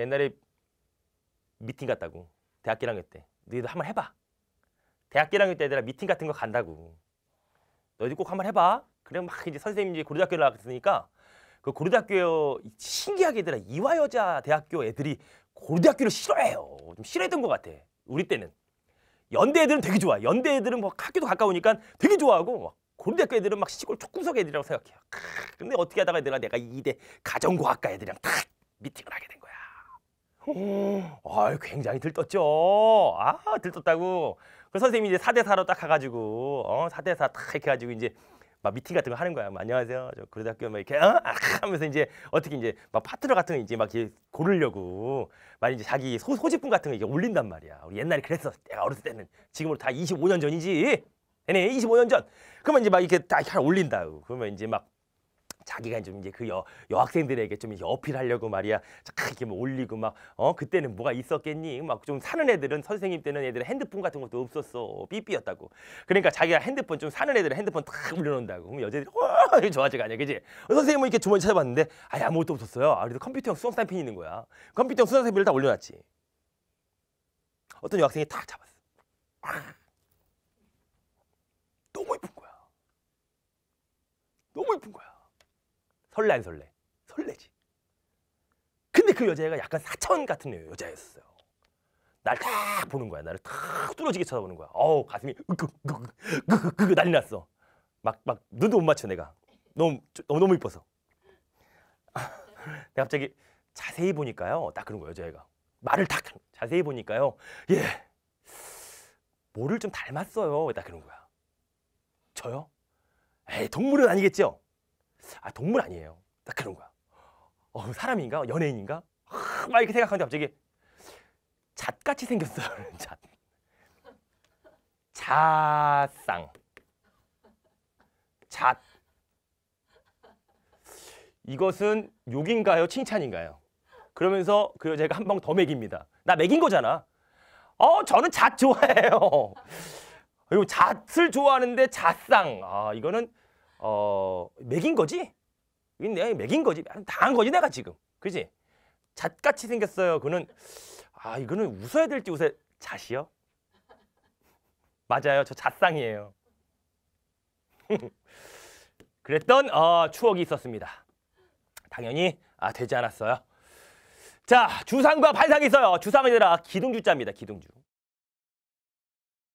옛날에 미팅 갔다고. 대학교 1학년 때. 너희도 한번 해봐. 대학교 1학년 때 애들아 미팅 같은 거 간다고. 너희들 꼭 한번 해봐. 그래 막 이제 선생님이 고려대학교 나갔으니까 그 고려대학교 신기하게 얘들아 이화여자 대학교 애들이 고려대학교를 싫어해요. 좀 싫어했던 것 같아. 우리 때는. 연대 애들은 되게 좋아. 연대 애들은 뭐 학교도 가까우니까 되게 좋아하고 막 고려대학교 애들은 막 시골 초구석 애들이라고 생각해요. 크, 근데 어떻게 하다가 내가 내가 이대 가정과학과 애들이랑 탁 미팅을 하게 된 거야. 아, 굉장히 들떴죠. 아, 들떴다고. 그 선생님이 이제 사대사로딱 가가지고 어, 사대사딱 이렇게 가지고 이제 막 미팅 같은 거 하는 거야. 뭐, 안녕하세요. 저 그러다 학교막 이렇게 어? 아, 하면서 이제 어떻게 이제 막 파트너 같은 거 이제 막 이제 고르려고 막 이제 자기 소, 소지품 같은 거 이게 올린단 말이야. 우리 옛날에 그랬어. 내가 어렸을 때는 지금으로 다 25년 전이지. 얘네 25년 전. 그러면 이제 막 이렇게 딱 이렇게 올린다. 그러면 이제 막 자기가 좀 이제 그 여, 여학생들에게 좀 이제 어필하려고 말이야. 이렇게 뭐 올리고 막, 어, 그때는 뭐가 있었겠니? 막 좀 사는 애들은 선생님 때는 애들은 핸드폰 같은 것도 없었어. 삐삐였다고. 그러니까 자기가 핸드폰 좀 사는 애들은 핸드폰 탁 올려놓는다고. 그럼 여자들이, 와! 어, 이거 좋아질 거 아니야. 그지? 어, 선생님은 뭐 이렇게 주머니 찾아봤는데, 아예 아무것도 없었어요. 아, 그래도 컴퓨터형 수강사인핀이 있는 거야. 컴퓨터형 수강사인핀을 다 올려놨지. 어떤 여학생이 탁 잡았어. 아, 너무 이쁜 거야. 너무 이쁜 거야. 설레 안 설레? 설레지. 근데 그 여자애가 약간 사천 같은 여자였어요. 날 딱 보는 거야. 나를 탁 뚫어지게 쳐다보는 거야. 어우 가슴이 으그그그그 난리 났어. 막 막 눈도 못 맞춰 내가. 너무 너무 너무 이뻐서. 내가 갑자기 자세히 보니까요. 딱 그런 거야 여자애가. 말을 딱 자세히 보니까요. 예. 뭐를 좀 닮았어요. 딱 그런 거야. 저요? 에이 동물은 아니겠죠? 아 동물 아니에요. 딱 그런 거야. 어 사람인가 연예인인가 아, 막 이렇게 생각하는데 갑자기 잣같이 생겼어. 잣. 자상. 잣. 이것은 욕인가요? 칭찬인가요? 그러면서 그 여자가 한 방더 먹입니다. 나 먹인 거잖아. 어, 저는 잣 좋아해요. 그리고 잣을 좋아하는데 잣상. 아, 이거는 어, 맥인 거지? 내가 맥인 거지? 다 한 거지 내가 지금. 그지? 잣같이 생겼어요. 그는 아 이거는 웃어야 될지 웃어야 잣이요? 맞아요. 저 잣상이에요. 그랬던 어, 추억이 있었습니다. 당연히 아, 되지 않았어요. 자, 주상과 발상이 있어요. 주상은 얘들아 기둥주자입니다. 기둥주.